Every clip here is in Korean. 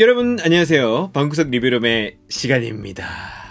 여러분 안녕하세요. 방구석 리뷰룸의 시간입니다.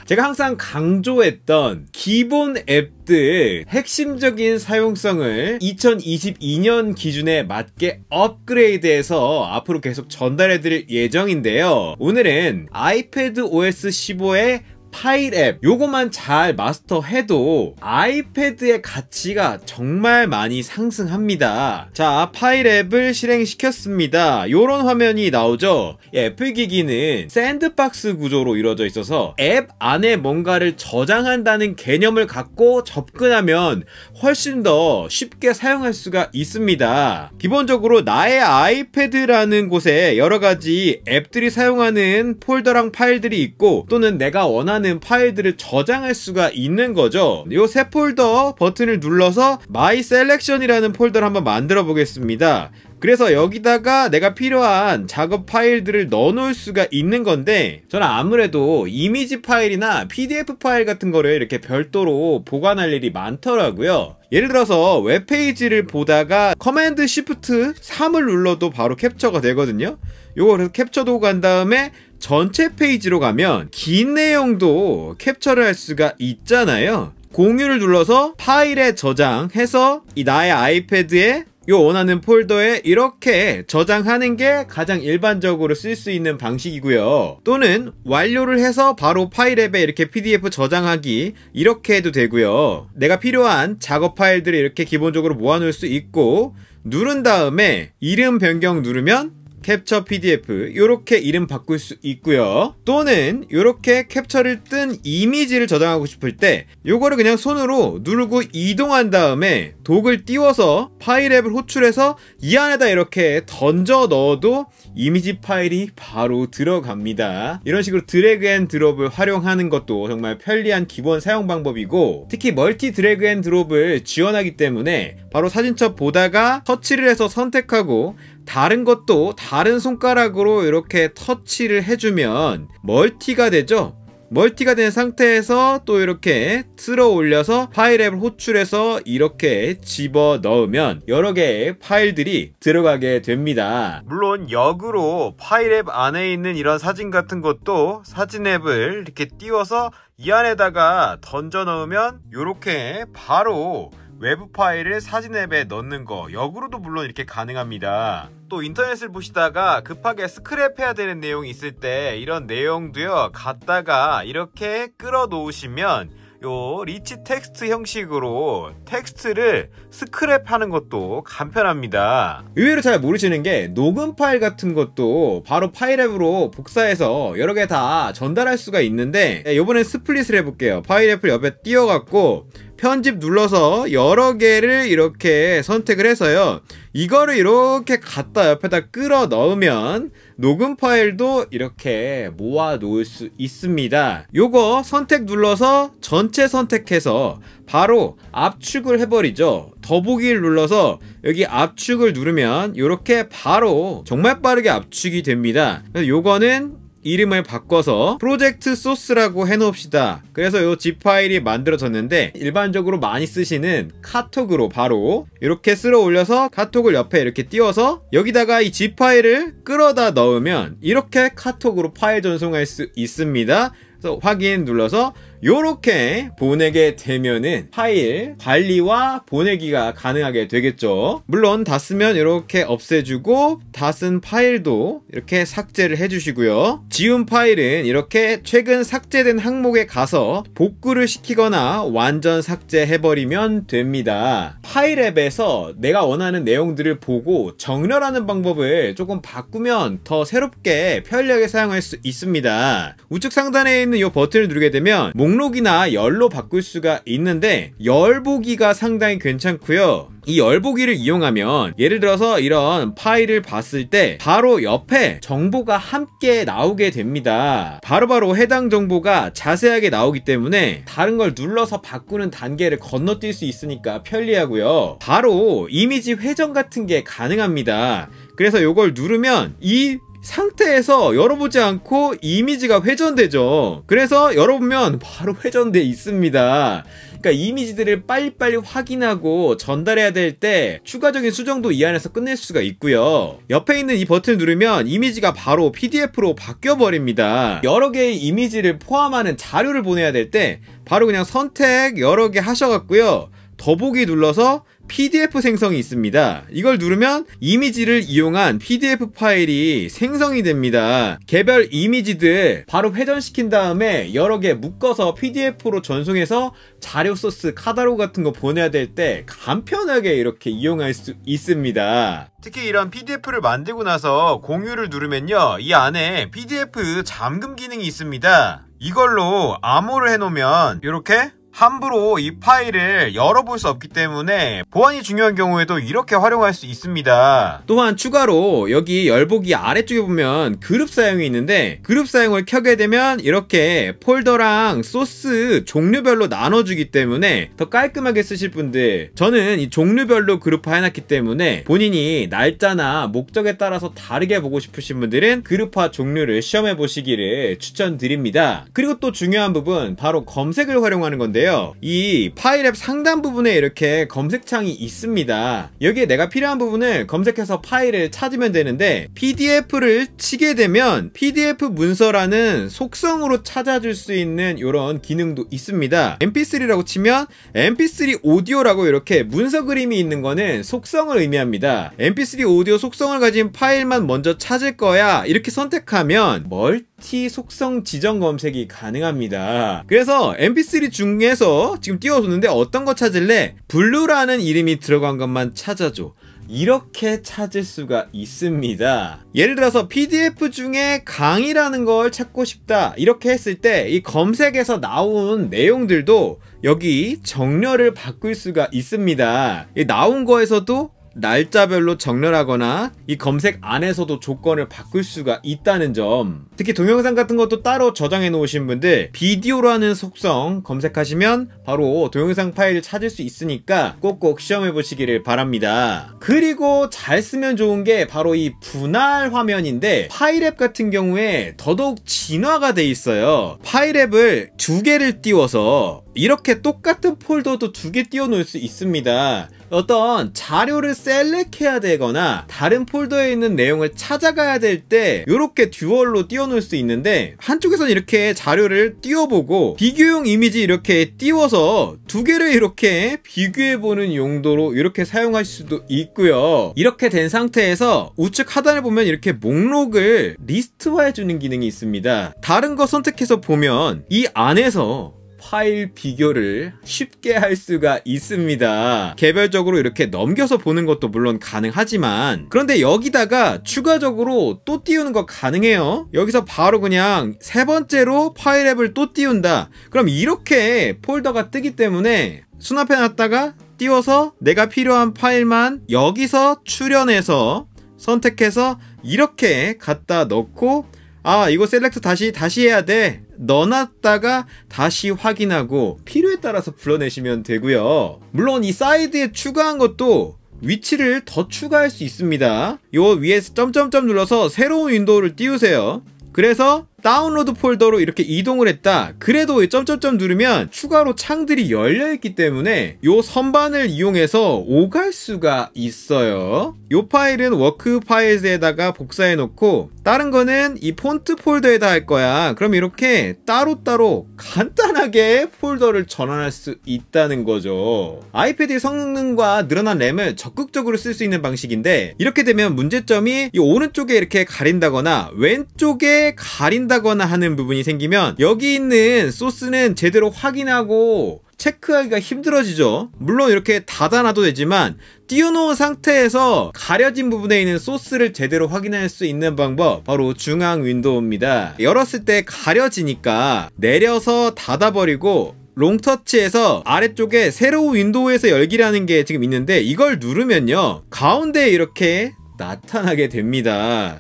제가 항상 강조했던 기본 앱들 핵심적인 사용성을 2022년 기준에 맞게 업그레이드해서 앞으로 계속 전달해드릴 예정인데요. 오늘은 아이패드 OS 15의 파일 앱요것만잘 마스터해도 아이패드의 가치가 정말 많이 상승합니다 자 파일 앱을 실행시켰습니다 요런 화면이 나오죠 예, 애플 기기는 샌드박스 구조로 이루어져 있어서 앱 안에 뭔가를 저장한다는 개념을 갖고 접근하면 훨씬 더 쉽게 사용할 수가 있습니다 기본적으로 나의 아이패드라는 곳에 여러가지 앱들이 사용하는 폴더랑 파일들이 있고 또는 내가 원하는 원하는 파일들을 저장할 수가 있는 거죠 요 새 폴더 버튼을 눌러서 마이 셀렉션이라는 폴더를 한번 만들어 보겠습니다 그래서 여기다가 내가 필요한 작업 파일들을 넣어놓을 수가 있는 건데 저는 아무래도 이미지 파일이나 PDF 파일 같은 거를 이렇게 별도로 보관할 일이 많더라고요 예를 들어서 웹페이지를 보다가 커맨드 시프트 3을 눌러도 바로 캡처가 되거든요 요거 그래서 캡처 도간 다음에 전체 페이지로 가면 긴 내용도 캡처를 할 수가 있잖아요. 공유를 눌러서 파일에 저장해서 이 나의 아이패드에 요 원하는 폴더에 이렇게 저장하는 게 가장 일반적으로 쓸 수 있는 방식이고요. 또는 완료를 해서 바로 파일앱에 이렇게 PDF 저장하기 이렇게 해도 되고요. 내가 필요한 작업 파일들을 이렇게 기본적으로 모아놓을 수 있고 누른 다음에 이름 변경 누르면 캡처 PDF 이렇게 이름 바꿀 수 있고요. 또는 이렇게 캡처를 뜬 이미지를 저장하고 싶을 때 요거를 그냥 손으로 누르고 이동한 다음에 독을 띄워서 파일 앱을 호출해서 이 안에다 이렇게 던져 넣어도 이미지 파일이 바로 들어갑니다. 이런 식으로 드래그 앤 드롭을 활용하는 것도 정말 편리한 기본 사용 방법이고 특히 멀티 드래그 앤 드롭을 지원하기 때문에 바로 사진첩 보다가 터치를 해서 선택하고 다른 것도 다른 손가락으로 이렇게 터치를 해주면 멀티가 되죠 멀티가 된 상태에서 또 이렇게 틀어 올려서 파일 앱을 호출해서 이렇게 집어 넣으면 여러 개의 파일들이 들어가게 됩니다. 물론 역으로 파일 앱 안에 있는 이런 사진 같은 것도 사진 앱을 이렇게 띄워서 이 안에다가 던져 넣으면 이렇게 바로 외부 파일을 사진 앱에 넣는 거 역으로도 물론 이렇게 가능합니다. 또 인터넷을 보시다가 급하게 스크랩해야 되는 내용이 있을 때 이런 내용도요 갖다가 이렇게 끌어 놓으시면 요 리치 텍스트 형식으로 텍스트를 스크랩하는 것도 간편합니다. 의외로 잘 모르시는 게 녹음 파일 같은 것도 바로 파일 앱으로 복사해서 여러 개 다 전달할 수가 있는데 네, 요번엔 스플릿을 해볼게요. 파일 앱을 옆에 띄워갖고 편집 눌러서 여러 개를 이렇게 선택을 해서요. 이거를 이렇게 갖다 옆에다 끌어 넣으면 녹음 파일도 이렇게 모아 놓을 수 있습니다. 요거 선택 눌러서 전체 선택해서 바로 압축을 해버리죠. 더보기를 눌러서 여기 압축을 누르면 이렇게 바로 정말 빠르게 압축이 됩니다. 그래서 요거는 이름을 바꿔서 프로젝트 소스라고 해놓읍시다 그래서 요지 파일이 만들어졌는데 일반적으로 많이 쓰시는 카톡으로 바로 이렇게 쓸어 올려서 카톡을 옆에 이렇게 띄워서 여기다가 이지 파일을 끌어다 넣으면 이렇게 카톡으로 파일 전송할 수 있습니다 그래서 확인 눌러서 이렇게 보내게 되면은 파일 관리와 보내기가 가능하게 되겠죠. 물론 다 쓰면 이렇게 없애주고 다 쓴 파일도 이렇게 삭제를 해주시고요. 지운 파일은 이렇게 최근 삭제된 항목에 가서 복구를 시키거나 완전 삭제해버리면 됩니다. 파일 앱에서 내가 원하는 내용들을 보고 정렬하는 방법을 조금 바꾸면 더 새롭게 편리하게 사용할 수 있습니다. 우측 상단에 있는 이 버튼을 누르게 되면 목록이나 열로 바꿀 수가 있는데 열보기가 상당히 괜찮고요 이 열보기를 이용하면 예를 들어서 이런 파일을 봤을 때 바로 옆에 정보가 함께 나오게 됩니다 바로바로 바로 해당 정보가 자세하게 나오기 때문에 다른 걸 눌러서 바꾸는 단계를 건너뛸 수 있으니까 편리하고요 바로 이미지 회전 같은 게 가능합니다 그래서 이걸 누르면 이 상태에서 열어보지 않고 이미지가 회전되죠. 그래서 열어보면 바로 회전돼 있습니다. 그러니까 이미지들을 빨리빨리 확인하고 전달해야 될 때 추가적인 수정도 이 안에서 끝낼 수가 있고요. 옆에 있는 이 버튼을 누르면 이미지가 바로 PDF로 바뀌어 버립니다. 여러 개의 이미지를 포함하는 자료를 보내야 될 때 바로 그냥 선택 여러 개 하셔 갖고요. 더보기 눌러서 PDF 생성이 있습니다. 이걸 누르면 이미지를 이용한 PDF 파일이 생성이 됩니다. 개별 이미지들 바로 회전시킨 다음에 여러 개 묶어서 PDF로 전송해서 자료 소스 카다로 같은 거 보내야 될 때 간편하게 이렇게 이용할 수 있습니다. 특히 이런 PDF를 만들고 나서 공유를 누르면요. 이 안에 PDF 잠금 기능이 있습니다. 이걸로 암호를 해놓으면 이렇게 함부로 이 파일을 열어볼 수 없기 때문에 보안이 중요한 경우에도 이렇게 활용할 수 있습니다. 또한 추가로 여기 열보기 아래쪽에 보면 그룹 사용이 있는데 그룹 사용을 켜게 되면 이렇게 폴더랑 소스 종류별로 나눠주기 때문에 더 깔끔하게 쓰실 분들 저는 이 종류별로 그룹화해놨기 때문에 본인이 날짜나 목적에 따라서 다르게 보고 싶으신 분들은 그룹화 종류를 시험해 보시기를 추천드립니다. 그리고 또 중요한 부분 바로 검색을 활용하는 건데요. 건데요 이 파일앱 상단 부분에 이렇게 검색창이 있습니다 여기에 내가 필요한 부분을 검색해서 파일을 찾으면 되는데 PDF를 치게 되면 PDF 문서라는 속성으로 찾아줄 수 있는 이런 기능도 있습니다 mp3라고 치면 mp3 오디오라고 이렇게 문서 그림이 있는 거는 속성을 의미합니다 mp3 오디오 속성을 가진 파일만 먼저 찾을 거야 이렇게 선택하면 멀티 속성 지정 검색이 가능합니다 그래서 mp3 중에 그서 지금 띄워줬는데 어떤 거 찾을래? 블루라는 이름이 들어간 것만 찾아줘. 이렇게 찾을 수가 있습니다. 예를 들어서 PDF 중에 강의라는 걸 찾고 싶다. 이렇게 했을 때 이 검색에서 나온 내용들도 여기 정렬을 바꿀 수가 있습니다. 나온 거에서도 날짜별로 정렬하거나 이 검색 안에서도 조건을 바꿀 수가 있다는 점 특히 동영상 같은 것도 따로 저장해 놓으신 분들 비디오라는 속성 검색하시면 바로 동영상 파일을 찾을 수 있으니까 꼭꼭 시험해 보시기를 바랍니다 그리고 잘 쓰면 좋은 게 바로 이 분할 화면인데 파일앱 같은 경우에 더더욱 진화가 돼 있어요 파일앱을 두 개를 띄워서 이렇게 똑같은 폴더도 두 개 띄워놓을 수 있습니다. 어떤 자료를 셀렉해야 되거나 다른 폴더에 있는 내용을 찾아가야 될 때 이렇게 듀얼로 띄워놓을 수 있는데 한쪽에서는 이렇게 자료를 띄워보고 비교용 이미지 이렇게 띄워서 두 개를 이렇게 비교해보는 용도로 이렇게 사용할 수도 있고요 이렇게 된 상태에서 우측 하단에 보면 이렇게 목록을 리스트화해주는 기능이 있습니다 다른 거 선택해서 보면 이 안에서 파일 비교를 쉽게 할 수가 있습니다. 개별적으로 이렇게 넘겨서 보는 것도 물론 가능하지만 그런데 여기다가 추가적으로 또 띄우는 거 가능해요. 여기서 바로 그냥 세 번째로 파일 앱을 또 띄운다. 그럼 이렇게 폴더가 뜨기 때문에 수납해놨다가 띄워서 내가 필요한 파일만 여기서 출연해서 선택해서 이렇게 갖다 넣고 아 이거 셀렉트 다시 다시 해야 돼 넣어놨다가 다시 확인하고 필요에 따라서 불러내시면 되고요 물론 이 사이드에 추가한 것도 위치를 더 추가할 수 있습니다 요 위에서 점점점 눌러서 새로운 윈도우를 띄우세요 그래서 다운로드 폴더로 이렇게 이동을 했다 그래도 점점점 누르면 추가로 창들이 열려 있기 때문에 요 선반을 이용해서 오갈 수가 있어요 요 파일은 워크 파일에다가 복사해 놓고 다른 거는 이 폰트 폴더에다 할 거야. 그럼 이렇게 따로따로 간단하게 폴더를 전환할 수 있다는 거죠. 아이패드의 성능과 늘어난 램을 적극적으로 쓸 수 있는 방식인데 이렇게 되면 문제점이 이 오른쪽에 이렇게 가린다거나 왼쪽에 가린다거나 하는 부분이 생기면 여기 있는 소스는 제대로 확인하고 체크하기가 힘들어지죠. 물론 이렇게 닫아놔도 되지만 띄워놓은 상태에서 가려진 부분에 있는 소스를 제대로 확인할 수 있는 방법 바로 중앙 윈도우입니다. 열었을 때 가려지니까 내려서 닫아버리고 롱터치에서 아래쪽에 새로운 윈도우에서 열기라는 게 지금 있는데 이걸 누르면요 가운데 이렇게 나타나게 됩니다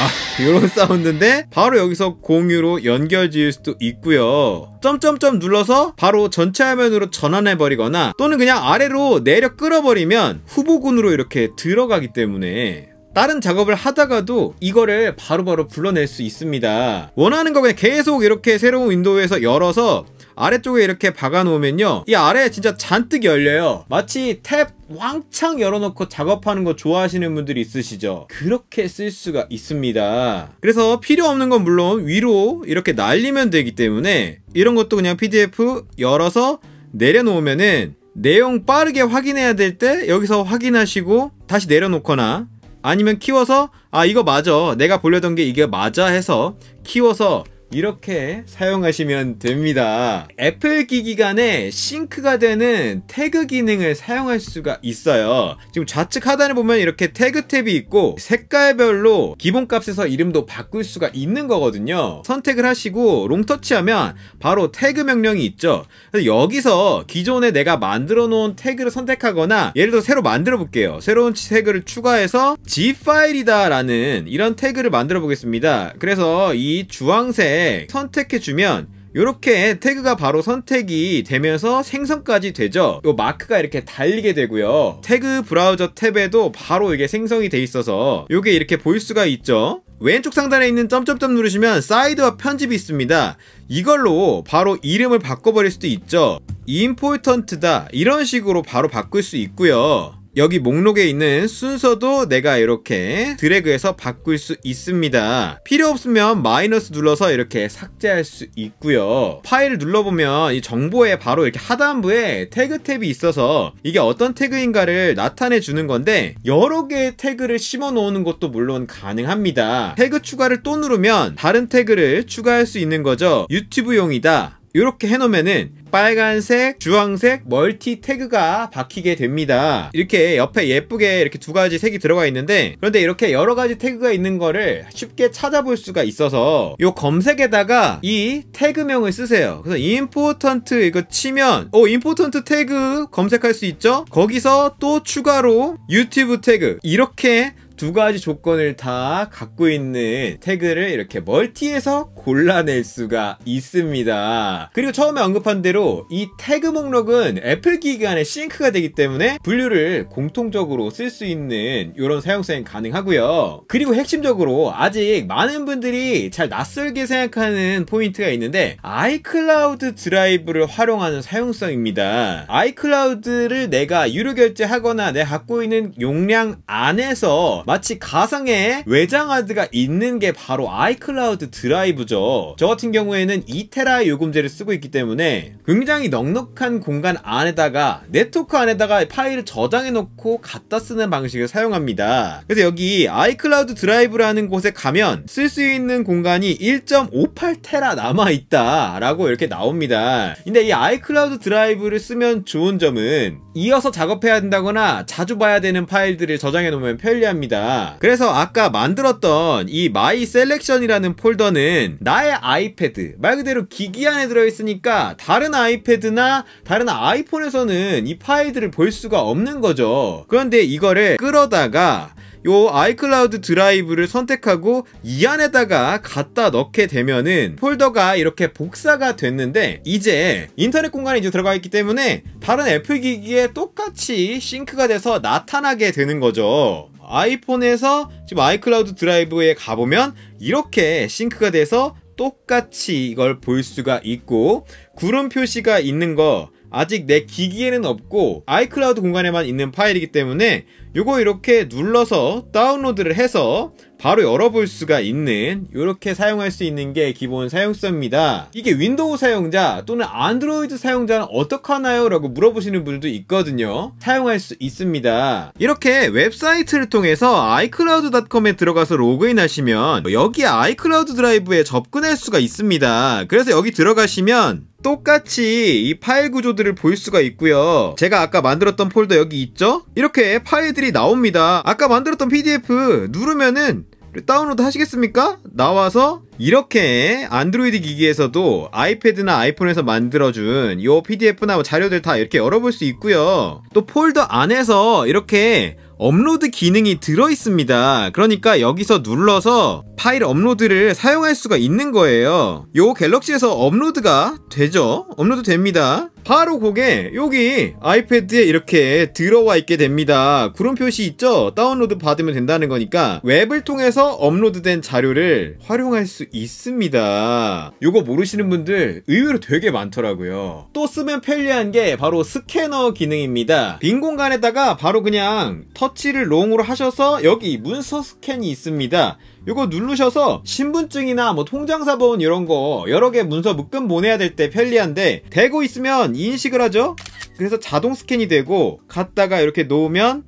아, 이런 사운드인데 바로 여기서 공유로 연결 지을 수도 있고요. 점점점 눌러서 바로 전체 화면으로 전환해버리거나 또는 그냥 아래로 내려 끌어버리면 후보군으로 이렇게 들어가기 때문에 다른 작업을 하다가도 이거를 바로바로 바로 불러낼 수 있습니다 원하는 거 그냥 계속 이렇게 새로운 윈도우에서 열어서 아래쪽에 이렇게 박아놓으면요 이아래 진짜 잔뜩 열려요 마치 탭 왕창 열어놓고 작업하는 거 좋아하시는 분들이 있으시죠 그렇게 쓸 수가 있습니다 그래서 필요 없는 건 물론 위로 이렇게 날리면 되기 때문에 이런 것도 그냥 pdf 열어서 내려놓으면은 내용 빠르게 확인해야 될 때 여기서 확인하시고 다시 내려놓거나 아니면 키워서 아 이거 맞아 내가 보려던 게 이게 맞아 해서 키워서 이렇게 사용하시면 됩니다. 애플 기기 간에 싱크가 되는 태그 기능을 사용할 수가 있어요. 지금 좌측 하단에 보면 이렇게 태그 탭이 있고 색깔별로 기본값에서 이름도 바꿀 수가 있는 거거든요. 선택을 하시고 롱터치하면 바로 태그 명령이 있죠. 그래서 여기서 기존에 내가 만들어 놓은 태그를 선택하거나 예를 들어 새로 만들어 볼게요. 새로운 태그를 추가해서 G 파일이다 라는 이런 태그를 만들어 보겠습니다. 그래서 이 주황색 선택해주면 이렇게 태그가 바로 선택이 되면서 생성까지 되죠 이 마크가 이렇게 달리게 되고요 태그 브라우저 탭에도 바로 이게 생성이 돼 있어서 이게 이렇게 볼 수가 있죠 왼쪽 상단에 있는 점점점 누르시면 사이드와 편집이 있습니다 이걸로 바로 이름을 바꿔버릴 수도 있죠 임포턴트다 이런 식으로 바로 바꿀 수 있고요 여기 목록에 있는 순서도 내가 이렇게 드래그해서 바꿀 수 있습니다. 필요 없으면 마이너스 눌러서 이렇게 삭제할 수 있고요. 파일을 눌러보면 이 정보에 바로 이렇게 하단부에 태그 탭이 있어서 이게 어떤 태그인가를 나타내 주는 건데 여러 개의 태그를 심어 놓는 것도 물론 가능합니다. 태그 추가를 또 누르면 다른 태그를 추가할 수 있는 거죠. 유튜브용이다. 이렇게 해놓으면은 빨간색, 주황색 멀티 태그가 박히게 됩니다. 이렇게 옆에 예쁘게 이렇게 두 가지 색이 들어가 있는데 그런데 이렇게 여러 가지 태그가 있는 거를 쉽게 찾아볼 수가 있어서 이 검색에다가 이 태그명을 쓰세요. 그래서 important 이거 치면 어, important 태그 검색할 수 있죠? 거기서 또 추가로 유튜브 태그 이렇게 두 가지 조건을 다 갖고 있는 태그를 이렇게 멀티에서 골라낼 수가 있습니다. 그리고 처음에 언급한 대로 이 태그 목록은 애플 기기 안에 싱크가 되기 때문에 분류를 공통적으로 쓸 수 있는 이런 사용성이 가능하고요. 그리고 핵심적으로 아직 많은 분들이 잘 낯설게 생각하는 포인트가 있는데 아이클라우드 드라이브를 활용하는 사용성입니다. 아이클라우드를 내가 유료 결제하거나 내가 갖고 있는 용량 안에서 어, 마치 가상의 외장 하드가 있는 게 바로 아이클라우드 드라이브죠. 저 같은 경우에는 2테라 요금제를 쓰고 있기 때문에 굉장히 넉넉한 공간 안에다가 네트워크 안에다가 파일을 저장해 놓고 갖다 쓰는 방식을 사용합니다. 그래서 여기 아이클라우드 드라이브라는 곳에 가면 쓸 수 있는 공간이 1.58테라 남아있다 라고 이렇게 나옵니다. 근데 이 아이클라우드 드라이브를 쓰면 좋은 점은 이어서 작업해야 된다거나 자주 봐야 되는 파일들을 저장해 놓으면 편리합니다. 있니다 그래서 아까 만들었던 이 마이 셀렉션이라는 폴더는 나의 아이패드 말 그대로 기기 안에 들어있으니까 다른 아이패드나 다른 아이폰에서는 이 파일들을 볼 수가 없는 거죠. 그런데 이거를 끌어다가 요 아이클라우드 드라이브를 선택하고 이 안에다가 갖다 넣게 되면은 폴더가 이렇게 복사가 됐는데 이제 인터넷 공간에 이제 들어가 있기 때문에 다른 애플 기기에 똑같이 싱크가 돼서 나타나게 되는 거죠. 아이폰에서 지금 아이클라우드 드라이브에 가보면 이렇게 싱크가 돼서 똑같이 이걸 볼 수가 있고 구름 표시가 있는 거 아직 내 기기에는 없고 아이클라우드 공간에만 있는 파일이기 때문에 이거 이렇게 눌러서 다운로드를 해서 바로 열어볼 수가 있는 이렇게 사용할 수 있는 게 기본 사용성입니다. 이게 윈도우 사용자 또는 안드로이드 사용자는 어떡하나요? 라고 물어보시는 분들도 있거든요. 사용할 수 있습니다. 이렇게 웹사이트를 통해서 iCloud.com에 들어가서 로그인하시면 여기 iCloud 드라이브에 접근할 수가 있습니다. 그래서 여기 들어가시면 똑같이 이 파일 구조들을 볼 수가 있고요 제가 아까 만들었던 폴더 여기 있죠? 이렇게 파일들이 나옵니다 아까 만들었던 PDF 누르면은 다운로드 하시겠습니까? 나와서 이렇게 안드로이드 기기에서도 아이패드나 아이폰에서 만들어준 요 PDF나 뭐 자료들 다 이렇게 열어볼 수 있고요. 또 폴더 안에서 이렇게 업로드 기능이 들어있습니다. 그러니까 여기서 눌러서 파일 업로드를 사용할 수가 있는 거예요. 요 갤럭시에서 업로드가 되죠? 업로드 됩니다. 바로 그게 여기 아이패드에 이렇게 들어와 있게 됩니다. 그런 표시 있죠? 다운로드 받으면 된다는 거니까 웹을 통해서 업로드된 자료를 활용할 수 있습니다. 이거 모르시는 분들 의외로 되게 많더라고요. 또 쓰면 편리한 게 바로 스캐너 기능입니다. 빈 공간에다가 바로 그냥 터치를 롱으로 하셔서 여기 문서 스캔이 있습니다. 이거 누르셔서 신분증이나 뭐 통장사본 이런 거 여러 개 문서 묶음 보내야 될 때 편리한데 대고 있으면 인식을 하죠? 그래서 자동 스캔이 되고 갔다가 이렇게 놓으면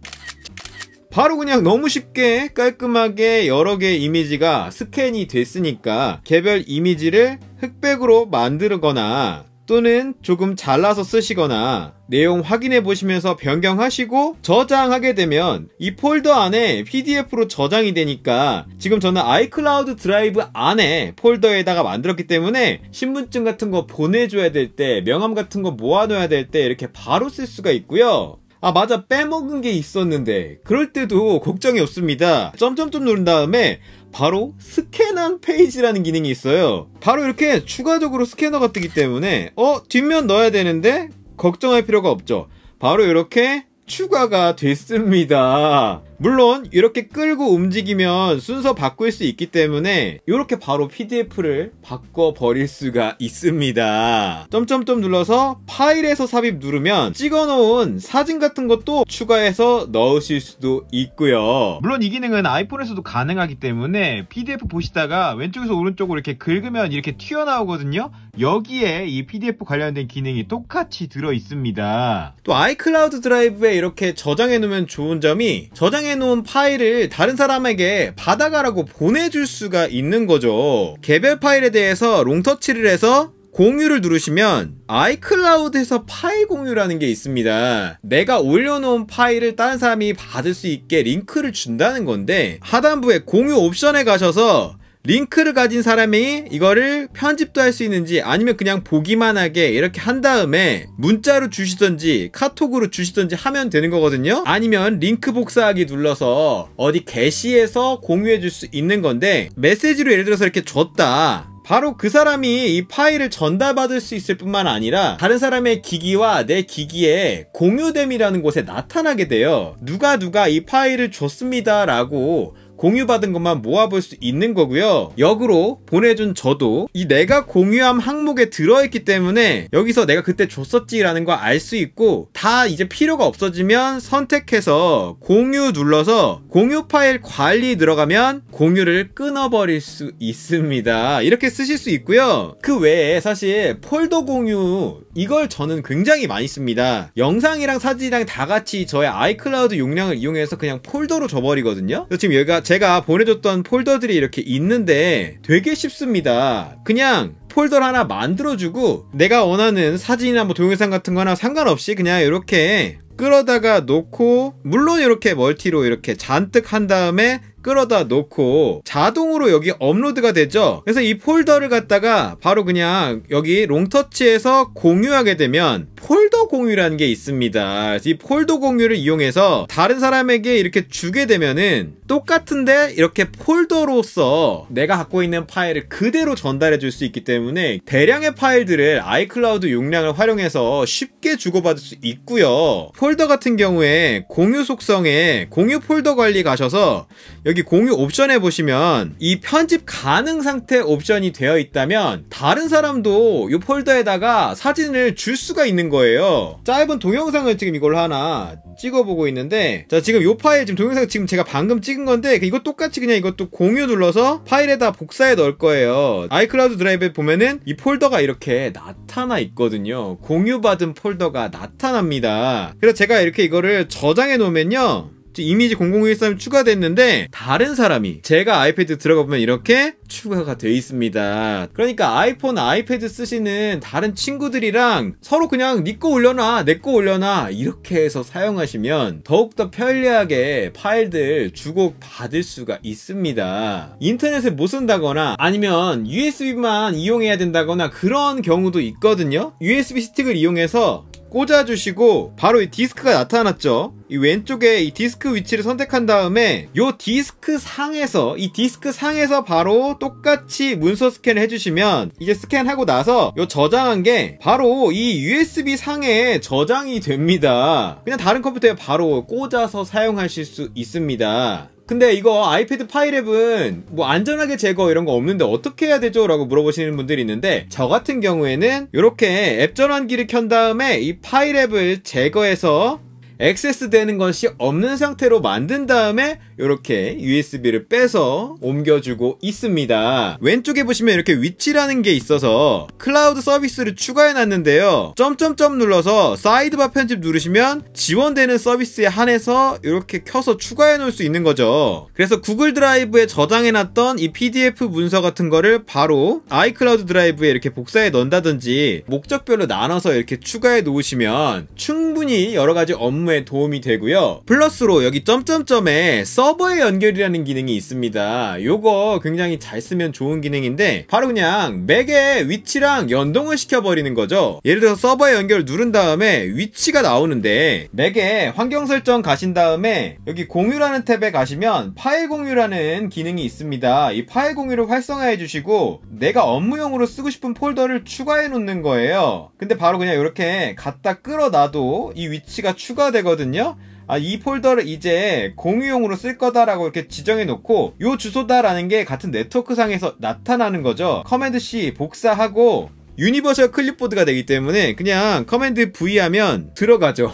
바로 그냥 너무 쉽게 깔끔하게 여러 개의 이미지가 스캔이 됐으니까 개별 이미지를 흑백으로 만들거나 또는 조금 잘라서 쓰시거나 내용 확인해 보시면서 변경하시고 저장하게 되면 이 폴더 안에 PDF로 저장이 되니까 지금 저는 아이클라우 d 드라이브 안에 폴더에다가 만들었기 때문에 신분증 같은 거 보내줘야 될 때 명함 같은 거 모아놔야 될 때 이렇게 바로 쓸 수가 있고요. 아 맞아 빼먹은 게 있었는데 그럴 때도 걱정이 없습니다 점점점 누른 다음에 바로 스캔한 페이지라는 기능이 있어요. 바로 이렇게 추가적으로 스캐너가 뜨기 때문에 어 뒷면 넣어야 되는데 걱정할 필요가 없죠. 바로 이렇게 추가가 됐습니다. 물론 이렇게 끌고 움직이면 순서 바꿀 수 있기 때문에 이렇게 바로 PDF를 바꿔버릴 수가 있습니다. 점점점 눌러서 파일에서 삽입 누르면 찍어놓은 사진 같은 것도 추가해서 넣으실 수도 있고요. 물론 이 기능은 아이폰에서도 가능하기 때문에 PDF 보시다가 왼쪽에서 오른쪽으로 이렇게 긁으면 이렇게 튀어나오거든요. 여기에 이 PDF 관련된 기능이 똑같이 들어 있습니다. 또 iCloud 드라이브에 이렇게 저장해 놓으면 좋은 점이 저장해 놓은 파일을 다른 사람에게 받아가라고 보내줄 수가 있는 거죠. 개별 파일에 대해서 롱터치를 해서 공유를 누르시면 아이클라우드에서 파일 공유라는 게 있습니다. 내가 올려놓은 파일을 다른 사람이 받을 수 있게 링크를 준다는 건데 하단부에 공유 옵션에 가셔서 링크를 가진 사람이 이거를 편집도 할 수 있는지 아니면 그냥 보기만 하게 이렇게 한 다음에 문자로 주시던지 카톡으로 주시던지 하면 되는 거거든요 아니면 링크 복사하기 눌러서 어디 게시에서 공유해 줄 수 있는 건데 메시지로 예를 들어서 이렇게 줬다 바로 그 사람이 이 파일을 전달받을 수 있을 뿐만 아니라 다른 사람의 기기와 내 기기에 공유됨이라는 곳에 나타나게 돼요. 누가 누가 이 파일을 줬습니다 라고 공유받은 것만 모아볼 수 있는 거고요. 역으로 보내준 저도 이 내가 공유함 항목에 들어있기 때문에 여기서 내가 그때 줬었지라는 거 알 수 있고 다 이제 필요가 없어지면 선택해서 공유 눌러서 공유 파일 관리 들어가면 공유를 끊어버릴 수 있습니다. 이렇게 쓰실 수 있고요. 그 외에 사실 폴더 공유 이걸 저는 굉장히 많이 씁니다. 영상이랑 사진이랑 다 같이 저의 아이클라우드 용량을 이용해서 그냥 폴더로 줘버리거든요. 지금 여기가 제가 보내줬던 폴더들이 이렇게 있는데 되게 쉽습니다. 그냥 폴더를 하나 만들어주고 내가 원하는 사진이나 뭐 동영상 같은 거나 상관없이 그냥 이렇게 끌어다가 놓고 물론 이렇게 멀티로 이렇게 잔뜩 한 다음에 끌어다 놓고 자동으로 여기 업로드가 되죠 그래서 이 폴더를 갖다가 바로 그냥 여기 롱터치에서 공유하게 되면 폴더 공유라는 게 있습니다 이 폴더 공유를 이용해서 다른 사람에게 이렇게 주게 되면은 똑같은데 이렇게 폴더로서 내가 갖고 있는 파일을 그대로 전달해 줄 수 있기 때문에 대량의 파일들을 아이클라우드 용량을 활용해서 쉽게 주고받을 수 있고요 폴더 같은 경우에 공유 속성에 공유 폴더 관리 가셔서 여기 여기 공유 옵션에 보시면 이 편집 가능 상태 옵션이 되어 있다면 다른 사람도 이 폴더에다가 사진을 줄 수가 있는 거예요 짧은 동영상을 지금 이걸 하나 찍어보고 있는데 자 지금 이 파일 지금 동영상 지금 제가 방금 찍은 건데 그 이거 똑같이 그냥 이것도 공유 눌러서 파일에다 복사해 넣을 거예요 아이클라우드 드라이브에 보면은 이 폴더가 이렇게 나타나 있거든요 공유받은 폴더가 나타납니다 그래서 제가 이렇게 이거를 저장해 놓으면요 이미지 0013 추가됐는데 다른 사람이 제가 아이패드 들어가 보면 이렇게 추가가 돼 있습니다. 그러니까 아이폰, 아이패드 쓰시는 다른 친구들이랑 서로 그냥 니꺼 네 올려놔, 내 거 올려놔 이렇게 해서 사용하시면 더욱더 편리하게 파일들 주고받을 수가 있습니다. 인터넷에 못 쓴다거나 아니면 USB만 이용해야 된다거나 그런 경우도 있거든요. USB 스틱을 이용해서 꽂아주시고 바로 이 디스크가 나타났죠 이 왼쪽에 이 디스크 위치를 선택한 다음에 이 디스크 상에서 이 디스크 상에서 바로 똑같이 문서 스캔을 해주시면 이제 스캔하고 나서 이 저장한 게 바로 이 USB 상에 저장이 됩니다 그냥 다른 컴퓨터에 바로 꽂아서 사용하실 수 있습니다 근데 이거 아이패드 파이랩은 뭐 안전하게 제거 이런 거 없는데 어떻게 해야 되죠? 라고 물어보시는 분들이 있는데 저 같은 경우에는 이렇게 앱 전환기를 켠 다음에 이 파이랩을 제거해서 액세스되는 것이 없는 상태로 만든 다음에 이렇게 USB를 빼서 옮겨주고 있습니다. 왼쪽에 보시면 이렇게 위치라는 게 있어서 클라우드 서비스를 추가해놨는데요. 점점점 눌러서 사이드바 편집 누르시면 지원되는 서비스에 한해서 이렇게 켜서 추가해놓을 수 있는 거죠. 그래서 구글 드라이브에 저장해놨던 이 PDF 문서 같은 거를 바로 아이클라우드 드라이브에 이렇게 복사해 넣는다든지 목적별로 나눠서 이렇게 추가해 놓으시면 충분히 여러 가지 업무에 경우에 도움이 되고요. 플러스로 여기 점점점에 서버에 연결이라는 기능이 있습니다. 요거 굉장히 잘 쓰면 좋은 기능인데 바로 그냥 맥의 위치랑 연동을 시켜버리는 거죠. 예를 들어서 서버에 연결 누른 다음에 위치가 나오는데 맥에 환경 설정 가신 다음에 여기 공유라는 탭에 가시면 파일 공유라는 기능이 있습니다. 이 파일 공유를 활성화해 주시고 내가 업무용으로 쓰고 싶은 폴더를 추가해 놓는 거예요. 근데 바로 그냥 이렇게 갖다 끌어놔도 이 위치가 추가 되거든요. 아, 이 폴더를 이제 공유용으로 쓸 거다라고 이렇게 지정해 놓고 요 주소다라는 게 같은 네트워크상에서 나타나는 거죠. 커맨드 C 복사하고 유니버셜 클립보드가 되기 때문에 그냥 커맨드 V 하면 들어가죠.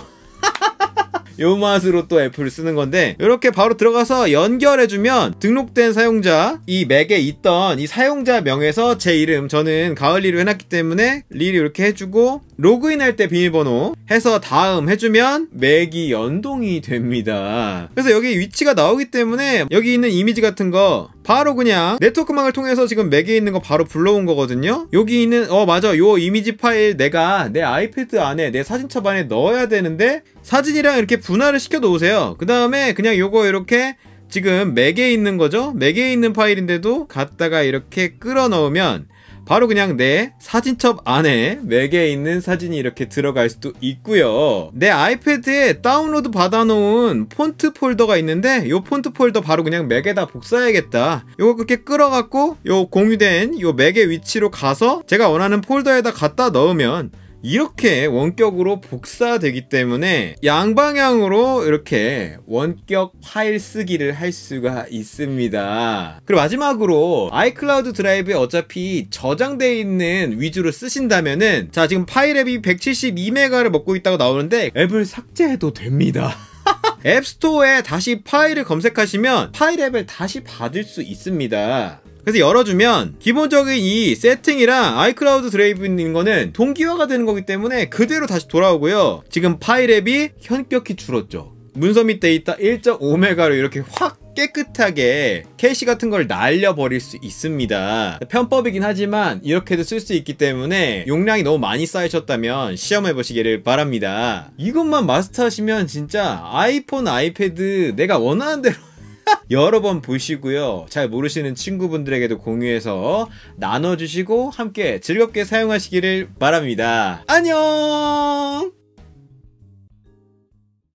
요 맛으로 또 애플을 쓰는 건데 이렇게 바로 들어가서 연결해주면 등록된 사용자 이 맥에 있던 이 사용자 명에서 제 이름 저는 가을리로 해놨기 때문에 리를 이렇게 해주고 로그인할 때 비밀번호 해서 다음 해주면 맥이 연동이 됩니다 그래서 여기 위치가 나오기 때문에 여기 있는 이미지 같은 거 바로 그냥 네트워크망을 통해서 지금 맥에 있는 거 바로 불러온 거거든요 여기 있는 어 맞아 요 이미지 파일 내가 내 아이패드 안에 내 사진첩 안에 넣어야 되는데 사진이랑 이렇게 분할을 시켜 놓으세요 그 다음에 그냥 요거 이렇게 지금 맥에 있는 거죠 맥에 있는 파일인데도 갖다가 이렇게 끌어 넣으면 바로 그냥 내 사진첩 안에 맥에 있는 사진이 이렇게 들어갈 수도 있고요 내 아이패드에 다운로드 받아놓은 폰트 폴더가 있는데 이 폰트 폴더 바로 그냥 맥에다 복사해야겠다 요거 그렇게 끌어갖고 요 공유된 요 맥의 위치로 가서 제가 원하는 폴더에다 갖다 넣으면 이렇게 원격으로 복사되기 때문에 양방향으로 이렇게 원격 파일 쓰기를 할 수가 있습니다. 그리고 마지막으로 아이클라우드 드라이브에 어차피 저장되어 있는 위주로 쓰신다면은 자 지금 파일 앱이 172메가를 먹고 있다고 나오는데 앱을 삭제해도 됩니다. 앱스토어에 다시 파일을 검색하시면 파일 앱을 다시 받을 수 있습니다. 그래서 열어주면 기본적인 이 세팅이랑 아이클라우드 드레이브 있는 거는 동기화가 되는 거기 때문에 그대로 다시 돌아오고요. 지금 파일 앱이 현격히 줄었죠. 문서 및 데이터 1.5메가로 이렇게 확 깨끗하게 캐시 같은 걸 날려버릴 수 있습니다. 편법이긴 하지만 이렇게도 쓸 수 있기 때문에 용량이 너무 많이 쌓이셨다면 시험해보시기를 바랍니다. 이것만 마스터하시면 진짜 아이폰, 아이패드 내가 원하는 대로 여러 번 보시고요. 잘 모르시는 친구분들에게도 공유해서 나눠주시고 함께 즐겁게 사용하시기를 바랍니다. 안녕!